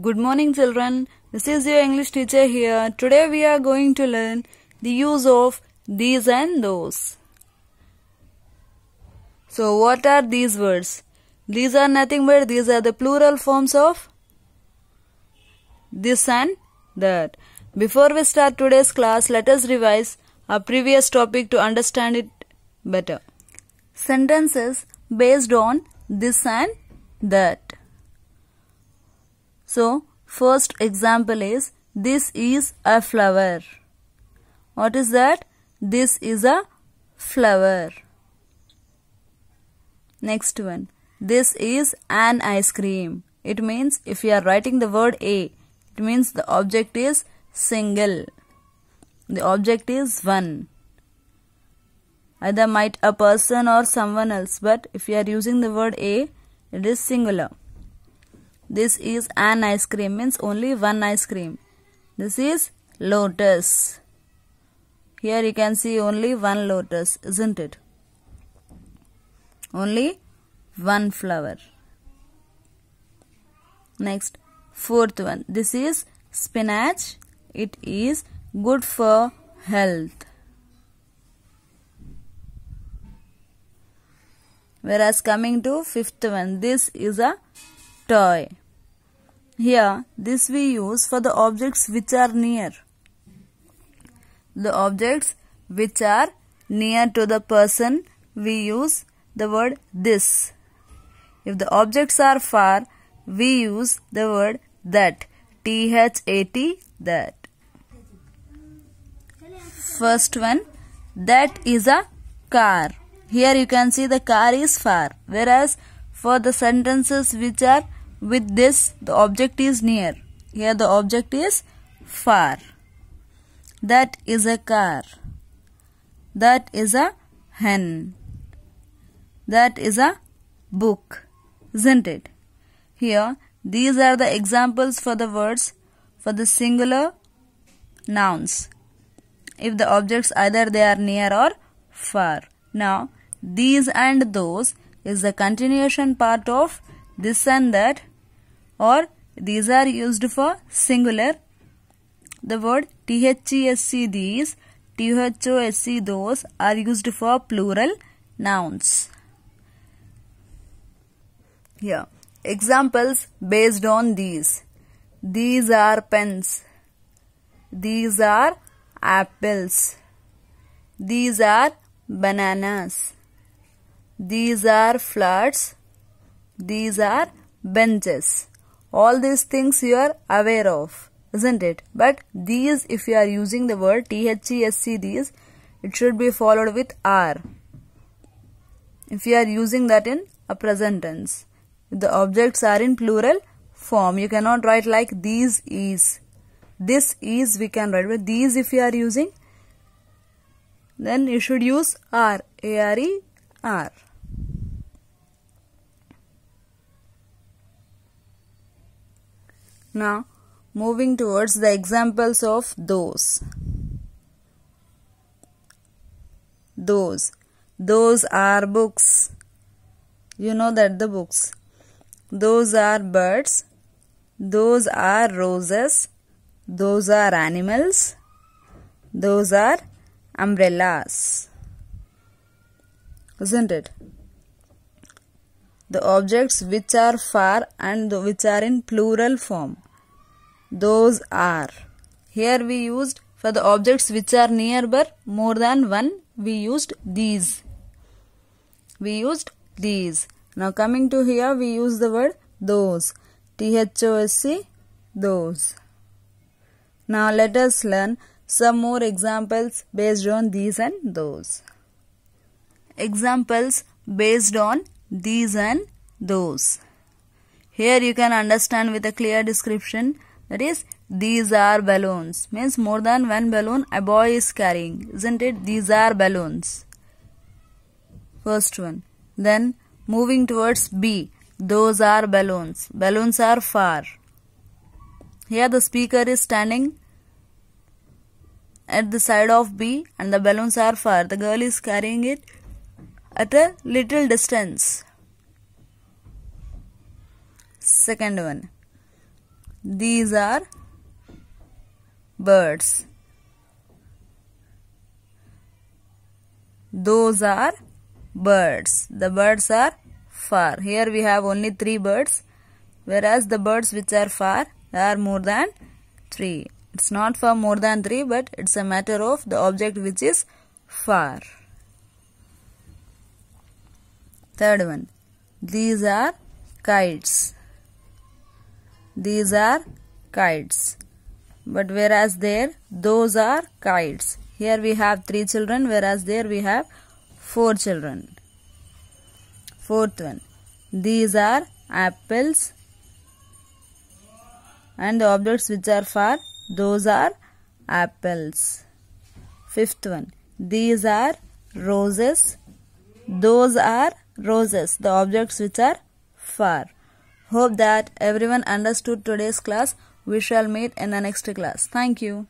Good morning children, this is your English teacher here. Today we are going to learn the use of these and those. So what are these words? These are nothing but these are the plural forms of this and that. Before we start today's class, let us revise our previous topic to understand it better. Sentences based on this and that. So, first example is this is a flower. What is that? This is a flower. Next one. This is an ice cream. It means if you are writing the word A, it means the object is single. The object is one. Either might a person or someone else, but if you are using the word A, it is singular. This is an ice cream means only one ice cream. This is lotus. Here you can see only one lotus, isn't it? Only one flower. Next, fourth one. This is spinach. It is good for health. Whereas coming to fifth one, this is a toy. Here, this we use for the objects which are near. The objects which are near to the person, we use the word this. If the objects are far, we use the word that. T-H-A-T, that. First one, that is a car. Here you can see the car is far. Whereas for the sentences which are with this, the object is near. Here the object is far. That is a car. That is a hen. That is a book. Isn't it? Here, these are the examples for the words for the singular nouns. If the objects either they are near or far. Now, these and those is the continuation part of this and that or these are used for singular. The word THESC these, THOSC those are used for plural nouns. Here, examples based on these. These are pens. These are apples. These are bananas. These are flats. These are benches. All these things you are aware of, isn't it? But these, if you are using the word THESC, these, it should be followed with R. If you are using that in a present tense, if the objects are in plural form, you cannot write like these is. This is we can write, with these if you are using, then you should use R, A-R-E, R. -E -R. Now, moving towards the examples of those. Those. Those are books. You know that the books. Those are birds. Those are roses. Those are animals. Those are umbrellas. Isn't it? The objects which are far and which are in plural form those are. Here we used for the objects which are nearer, more than one we used these. We used these. Now coming to here we use the word those. T-H-O-S-E those. Now let us learn some more examples based on these and those. Examples based on these and those. Here you can understand with a clear description that is these are balloons means more than one balloon a boy is carrying isn't it these are balloons first one then moving towards b those are balloons balloons are far here the speaker is standing at the side of b and the balloons are far the girl is carrying it at a little distance second one these are birds. Those are birds. The birds are far. Here we have only three birds whereas the birds which are far are more than three. It's not for more than three but it's a matter of the object which is far. Third one. These are kites. These are kites. But whereas there, those are kites. Here we have three children, whereas there we have four children. Fourth one. These are apples. And the objects which are far, those are apples. Fifth one. These are roses. Those are roses. The objects which are far. Hope that everyone understood today's class. We shall meet in the next class. Thank you.